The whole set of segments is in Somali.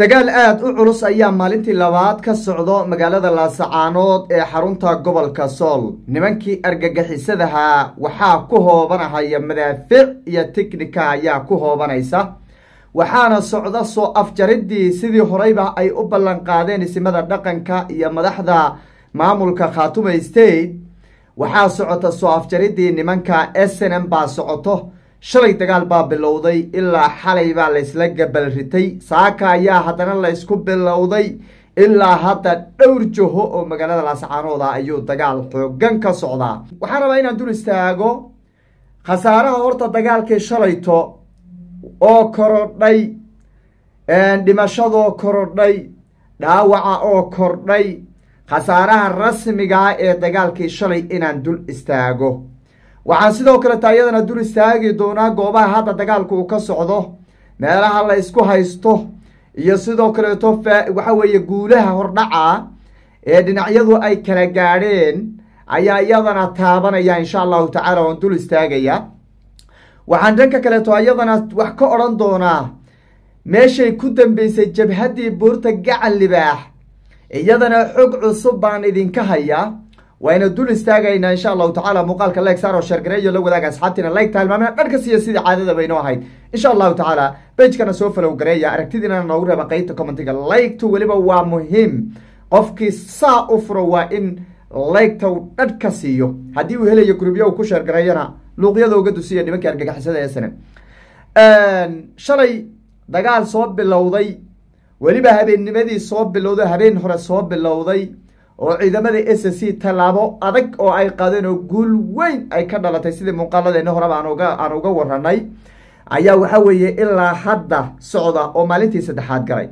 dagaal aad u culus ayaa maalintii labaad ka socdo magaalada laasacaanood ee xarunta gobolka sool nimankii argagixisadahaa waxaa ku hoobanahaya madaafic iyo tiknika ayaa ku hoobanaysa waxaana socda soo afjaridii sidii horeyba ay u ballanqaadeen isimada dhaqanka iyo madaxda maamulka khaatuma state waxaa socota soo afjaridii nimanka s n m baa socoto shalay dagaal baa bilowday ilaa xalay baa laysla gabal ritay saaka ayaa haddana laysku bilowday ilaa hadda dhowr joho oo magaalada laascaanooda ah ayuu dagaal xooggan ka socdaa waxaan rabaa inaan dul istaago khasaaraha horta dagaalkii shalayto oo korodhay dhimashadoo korodhay dhaawaca oo kordhay khasaaraha rasmigaa ah ee dagaalkii shalay inaan dul istaago waxaan sidoo kale taayadana dul istaagi doonaa goobaha hadda dagaalku uu ka socdo meelaha la isku haysto iyo sidoo kaleeto waxa weeye guulaha hordhaca ee dhinacyadu ay kala gaadheen ayaa iyadana taabanaya insha allahu tacaala oon dul istaagaya waxaan dhanka kaleeto iyadana wax ka odhan doonaa meeshay ku dambeysay jabhaddii buurta gacal libaax iyadana xog cusub baan idinka haya wayna dul istaagaynaa insha allahu tacaala muuqaalka leeg saaro sheergareeyo la wadaaga asxaabtiina layg taalmaamina dharka siiya sidii caadadaba inoo ahayd insha allahu tacaala bajkana soo falow gareeya aragtidiina noogu reeba qaybta commentiga laygtu weliba waa muhiim qofkii saa u furo waa in laygtaw dhadh ka siiyo haddii uu helayo grubya uu ku sheergareeyana luuqyada uga dusiya nimankii argagaxisada ee sane shalay dagaal soo bilowday weliba habeennimadii soo bilowday habeen hore soo bilowday oo ciidamada s c tallaabo adag oo ay qaadeen oo guul weyn ay ka dhalatay sidii muuqaaladeena horeba aan uga waranay ayaa waxa weeye ilaa hadda socda oo maalintii saddexaad galay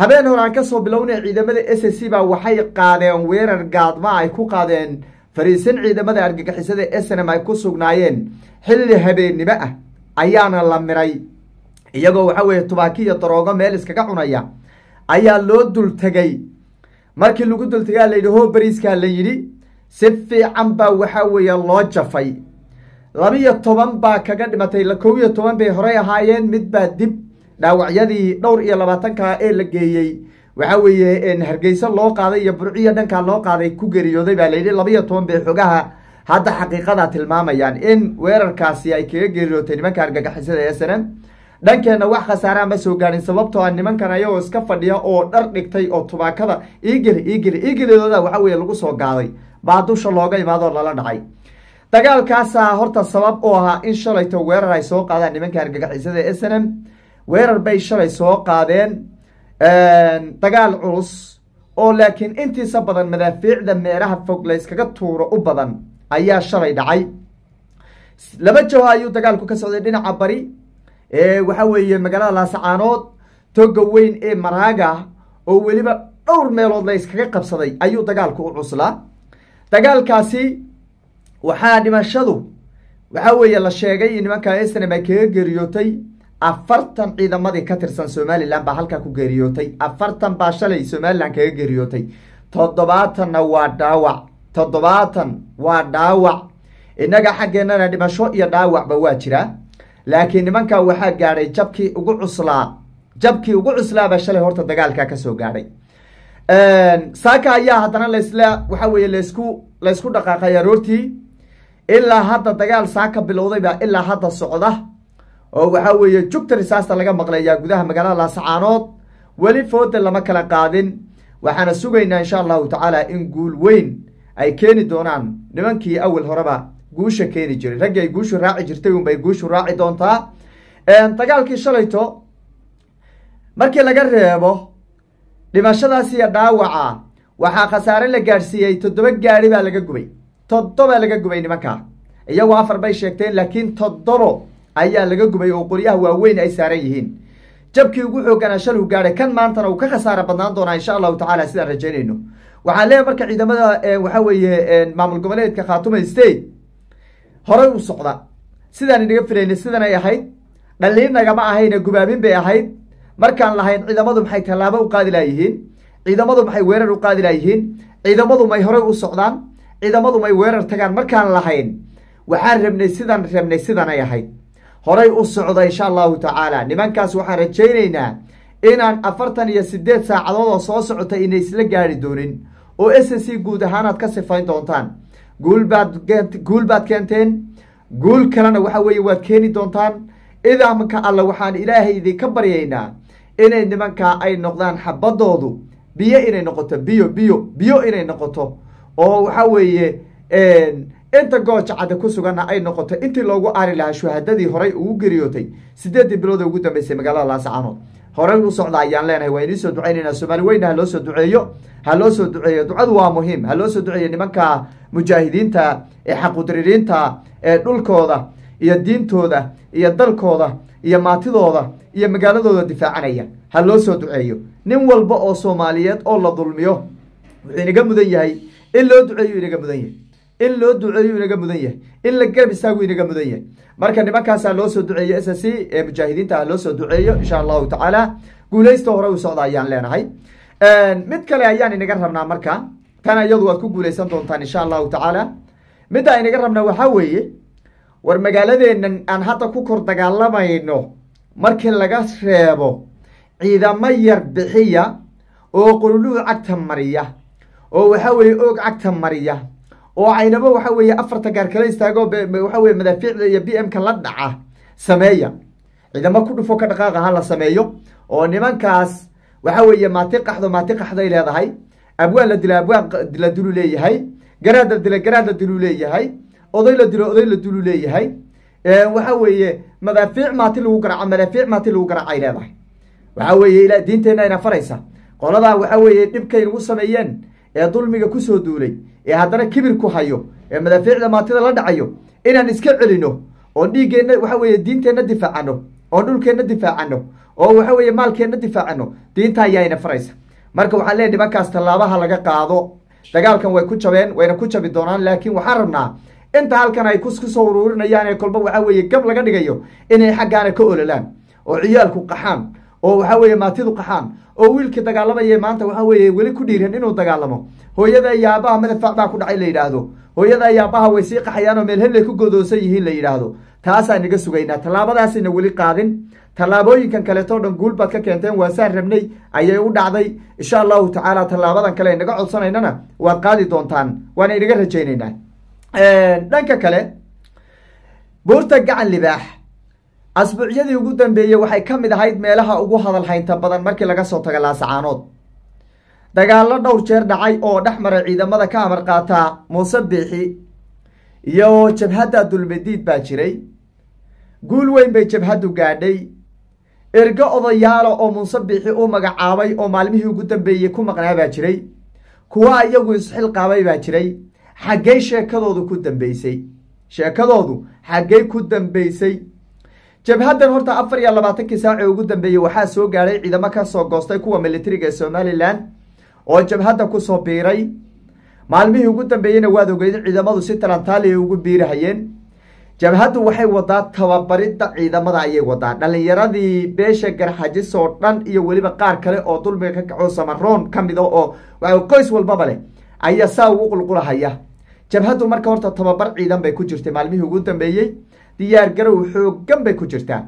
habeen hore aan kasoo bilownay ciidamada s c baa waxay qaadeen weerar gaadma ay ku qaadeen fariisin ciidamada argagixisada snm ay ku sugnaayeen xilli habeennimo ah ayaana la miray iyagoo waxa weeye tubaakiyo daroogo meel iskaga cunaya ayaa loo dul tegay markii lagu dultagaa layidhi hoo beriiskaa la yidhi si fiican baa waxaa weeye loo jafay labiyo toban baa kaga dhimatay la kow iyo toban bay horey ahaayeen mid baa dib dhaawacyadii dhowr iyo labaatanka ee la geeyey waxaa weeye hargeysa loo qaaday iyo burciyo dhankaa loo qaaday ku geeriyooday baa layidhi labiyo toban bay xogaha hadda xaqiiqadaa tilmaamayaan in weerarkaasi ay kaga geeriyootay nimanka argagaxisada ee snm dhankeenna wax khasaaraa ma soo gaarin sababtoo a ah nimankan ayagoo iska fadhiya oo dhar dhigtay oo tubaakada iigeli iigeli iigelidooda waxa weye lagu soo gaaday baa dusha looga imaadoo lala dhacay dagaalkaasaa ah horta sabab u ahaa in shalayto weerar ay soo qaadaan nimanka argagaxisada ee s n m weerar bay shalay soo qaadeen dagaal culus oo laakiin intiisa badan madaafiicda meelaha fog layskaga tuuro u badan ayaa shalay dhacay laba jaho ayuu dagaalku ka socday dhinaca bari waxa weeye magaalada laasacaanood toga weyn ee maraaga oo weliba dhowr meelood la yskaga qabsaday ayuu dagaalku u cuslaa dagaalkaasi waxaa dhimashadu waxaa weeye la sheegay in nimanka snm kaga geeriyootay afartan ciidamadii ka tirsan somalilan baa halkaa ku geeriyootay afartan baa shalay somalilan kaga geeriyootay toddobaatanna waa dhaawac toddobaatan waa dhaawac innaga xaggeennana dhimasho iyo dhaawacba waa jiraa laakiin nimankaa waxaa gaadhay jabkii ugu cuslaa jabkii ugu cuslaabaa shalay horta dagaalka kasoo gaadhay saaka ayaa haddana lasla waxa weye lasku laysku dhaqaaqay aroortii ilaa hadda dagaal saaka bilowdaybaa ilaa hadda socda oo waxa weeye jugta risaasta laga maqlayaa gudaha magaalada laasacaanood weli fooda lama kala qaadin waxaana sugaynaa insha allahu tacaala in guul weyn ay keeni doonaan nimankii awel horeba guusha keeni jiray raggii ay guushu raaci jirtay unbay guushu raaci doontaa dagaalkii shalayto markii laga reebo dhimashadaas dhaawaca waxaa khasaare la gaadhsiiyey toddoba gaadhi baa laga gubay toddoba laga gubay nimankaa iyagoo afar bay sheegteen laakiin toddobo ayaa laga gubay oo qoryaha waaweyn ay saaran yihiin jabkii ugu xooganaa shaluu gaadhay kan maantana uu ka khasaara badnaan doonaa insha allahu tacaala sidaan rajaynayno waxaan leeyahay marka ciidamada waxaa weeye maamul goboleedka khaatuma state horay u socda sidaan inaga filaynay sidanay ahayd dhalliin ahayna gubaabin bay ahayd markaan lahayn ciidamadu maxay tallaabo u qaadi laayihiin ciidamadu maxay weerar u qaadi laayihiin ciidamadu may horay u socdaan ciidamadu may weerar tagaan markaan lahayn waxaan rabnay sidaan rabnay sidanay ahayd horay u socda insha allahu tacaala nimankaas waxaan rajaynaynaa inaan afartan iyo siddeed saacadood oo soo socota inay isla gaari doonin oo s n c guud ahaanaad ka sifayn doontaan guul baad keenteen guul kalena waxa weeye waad keeni doontaan idaa marka alle waxaan ilaahay idinka baryaynaa inay nimanka ay noqdaan xabadoodu biyo inay noqoto biyo biyo biyo inay noqoto oo waxa weeye inta goojacadda ku suganna ay noqoto intii loogu aari lahaa shuhadadii horay ugu geriyootay sideeddii bilood ugu dambaysay magaalada laasacanood horey u socda ayaan leenahay waa idiin soo ducaynayna soomaali weyna ha loo soo duceeyo ha loo soo duceeyo ducadu waa muhiim ha loo soo duceeyo nimanka mujaahidiinta ee xaqudririinta ee dhulkooda iyo diintooda iyo dalkooda iyo maatidooda iyo magaaladooda difaacanaya ha loo soo duceeyo nin walba oo soomaaliyeed oo la dulmiyo wuxuu inaga mudan yahay in loo duceeyo inaga mudan yahay in loo duceeyu inaga mudan yahay in la garab istaagu inaga mudan yahay marka nimankaasaa loosoo duceeyo s c ee mujaahidiinta ah loosoo duceeyo insha allahu tacaala guulaysta hore u socda ayaan leenahay mid kale ayaan inaga rabnaa marka tana iyadu waad ku guulaysan doontaan insha allahu tacaala midda inaga rabnaa waxaa weeye war magaaladeennan aan hadda ku kor dagaalamayno markii laga reebo ciidamo yar bixiya oo qululuhu cagta mariya oo waxaa weeye oog cagta mariya oo aynaba waxa weeye afarta gaar kala istaago waxa weye madaafiicda iyo b m-ka la dhaca sameeya ciidamo ku dhufo ka dhaqaaqa ha la sameeyo oo nimankaas waxa weeye maati qaxdo maati qaxday leedahay abwaan la dila abwaan la dilu leeyahay garaad la dila garaad la dilu leeyahay oday la dilo oday la dilu leeyahay waxa weeye madaafiic maati lagu garaaco madaafiic maati lagu garacay leedahay waxa weeye ilaa diinteenna ina faraysa qoladaa waxa weeye dhibkay nagu sameeyeen ee dulmiga kusoo duulay ee haddana kibir ku hayo ee madaafiicda maatida la dhacayo inaan iska celino oon dhiiggeenna waxa weeye diinteenna difaacano oo dhulkeenna difaacano oo waxa weeye maalkeenna difaacanno diinta ayaayna faraysa marka waxaan leeyahy nimankaas tallaabaha laga qaado dagaalkan way ku jabeen wayna ku jabi doonaan laakiin waxaan rabnaa inta halkan ay kuskusoo uruurinayaan ee kolba waxa weeye gab laga dhigayo inay xaggaana ka ololaan oo ciyaalku qaxaan oo waxaa weeye maatidu qaxaan oo wiilkii dagaalamayay maanta waxaa weeye weli ku dhiiran inuu dagaalamo hooyada iyo aabbaha madafaac baa ku dhacay la yidhaahdo hooyada iyo aabbaha way sii qaxayaanoo meel heblay ku godoonsan yihiin la yidhaahdo taasaan iga sugaynaa tallaabadaasina weli qaadin tallaabooyinkan kaleetoo dhan guul baad ka keenteen waasaan rabnay ayay u dhacday insha allahu tacaala tallaabadan kale inaga codsanaynana waad qaadi doontaan waana inaga rajaynaynaa dhanka kale buurta gacan libaax asbuucyadii ugu dambeeyey waxay ka mid ahayd meelaha ugu hadalhaynta badan markii laga soo taga laasacaanood dagaallo dhowr jeer dhacay oo dhex maray ciidamada ka amar qaataa muuse biixi iyo jabhadda dulmadiid baa jiray guul weyn bay jabhaddu gaadhay ergo odayaalo oo muuse biixi u magacaabay oo maalmihii ugu dambeeyey ku maqnaa baa jiray kuwa iyagu isxilqaabay baa jiray xaggay sheekadoodu ku dambeysay sheekadoodu xaggay ku dambeysay jabhadan horta afar iyo labaatankii saacee ugu dambeeyey waxaa soo gaadhay ciidamo kasoo goostay kuwa militariga ee somalilan oo jabhadda kusoo biiray maalmihii ugu dambeeyeyna waad ogeydin ciidamadu si talantaaliya ugu biirahayeen jabhaddu waxay wadaa tababaridda ciidamada ayay wadaa dhallinyaradii beesha garxajis oo dhan iyo weliba qaar kale oo dulmiga ka kaco samaroon ka mida ah oo qoys walbaba leh ayaa saa ugu qulqulahaya jabhaddu marka horta tababar ciidan bay ku jirtay maalmihii ugu dambeeyey diyaargarow xooggan bay ku jirtaa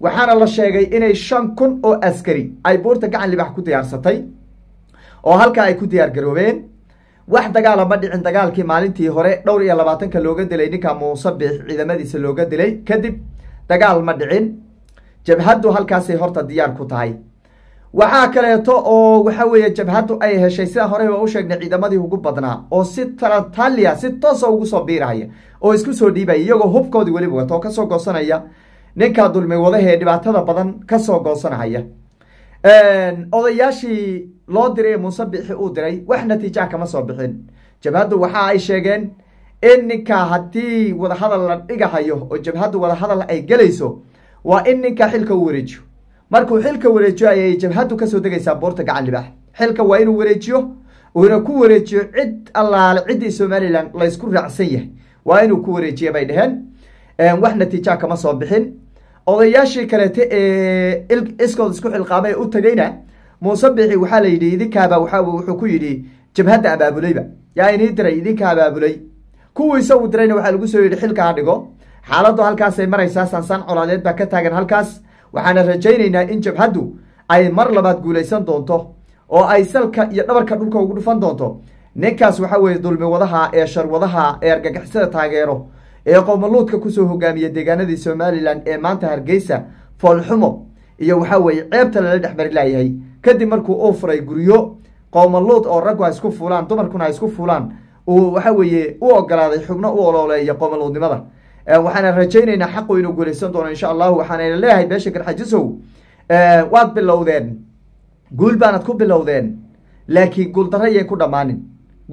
waxaana la sheegay inay shan kun oo askari ay buurta gacan libax ku diyaarsatay oo halkaa ay ku diyaargaroobeen wax dagaala ma dhicin dagaalkii maalintii hore dhowr iyo labaatanka looga dilay ninka muuse biix ciidamadiisa looga dilay kadib dagaal ma dhicin jabhaddu halkaasay horta diyaar ku tahay waxaa kaleeto oo waxa weeye jabhaddu ay heshay sidaa horeyba u sheegnay ciidamadii ugu badnaa oo si tarataliya si toosa ugu soo biirahaya oo isku soo dhiibaya iyagoo hubkoodii weliba wato oo kasoo goosanaya ninkaa dulmi wadahee dhibaatada badan kasoo goosanahaya odayaashii loo diray muuse bixi uu diray wax natiija kama soo bixin jabhaddu waxa ay sheegeen in ninkaa haddii wadahadal la dhigahayo oo jabhaddu wadahadal ay gelayso waa in ninkaa xilka u wareejiyo markuu xilka wareejiyo ayay jabhadu kasoo degaysaa buurta gacan libaax xilka waa inuu wareejiyo uuna ku wareejiyo cid allaale ciddii somalilan laysku raacsan yahay waa inuu ku wareejiya bay dheheen wax natiijaa kama soo bixin odayaashii kaleeta ee iskood isku xilqaamay ee u tegeyna muuse bixi waxaa la yidhi idinkaaba waxa wuxuu ku yidhi jabhadda abaabulayba yaa inii diray idinka abaabulay kuwiisa uu dirayna waxaa lagu soo yidhi xilka ha dhigo xaaladdu halkaasay maraysaa sansaan colaadeed baa ka taagan halkaas waxaana rajaynaynaa in jabhaddu ay mar labaad guulaysan doonto oo ay salka iyo dhabarka dhulka ugu dhufan doonto ninkaas waxa weeye dulmi wadaha ee sharwadaha ee argagixisada taageero ee qowmaluudka kusoo hogaamiya deegaanadii somalilan ee maanta hargeysa foolxumo iyo waxaa weeye ceebta lala dhexmari laayahay kadib markuu uu furay guryo qowmaluud oo raggu ay isku fuulaan dumarkuna ay isku fuulaan uu waxa weeye u ogolaaday xubno u olooleeya qowmaluudnimada Eh, waxaana rajaynaynaa xaqu inuu guulaysan doono insha allahu waxaanayna leeyahay beesha garxajisow eh, waad bilowdeen guul baanad ku bilowdeen laakiin guuldaro yayn ku dhammaanin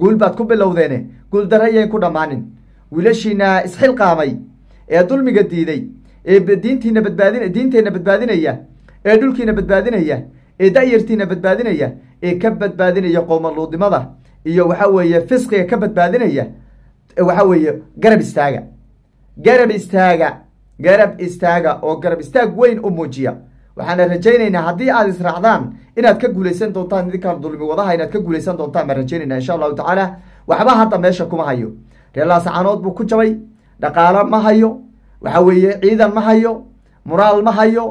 guul baad ku bilowdeene guuldaro yayn ku dhammaanin wiilashiina isxilqaamay ee dulmiga diiday ee diintiina badbaadin diinteenna badbaadinaya ee dhulkiina badbaadinaya ee da'yartiina badbaadinaya ee ka badbaadinaya qowmaluudnimada iyo waxa weeye fisqiga ka badbaadinaya waxaa weeye garab istaaga garab istaaga garab istaaga oo garab istaag weyn u muujiya waxaana rajaynaynaa haddii aad israacdaan inaad ka guulaysan doontaan idinkaan dulmi wadaha inaad ka guulaysan doontaan baan rajaynayna insha allahu tacaala waxba hadda meesha kuma hayo reelaa sacaanood buu ku jabay dhaqaalo ma hayo waxa weeye ciidan ma hayo muraal ma hayo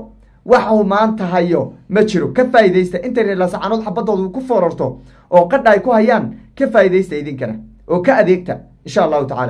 waxuu maanta hayo ma jiro ka faaidaysta intay reelaa sacaanood xabadoodu ku foorarto oo qadha ay ku hayaan ka faa'idaysta idinkana oo ka adeegta insha allahu tacala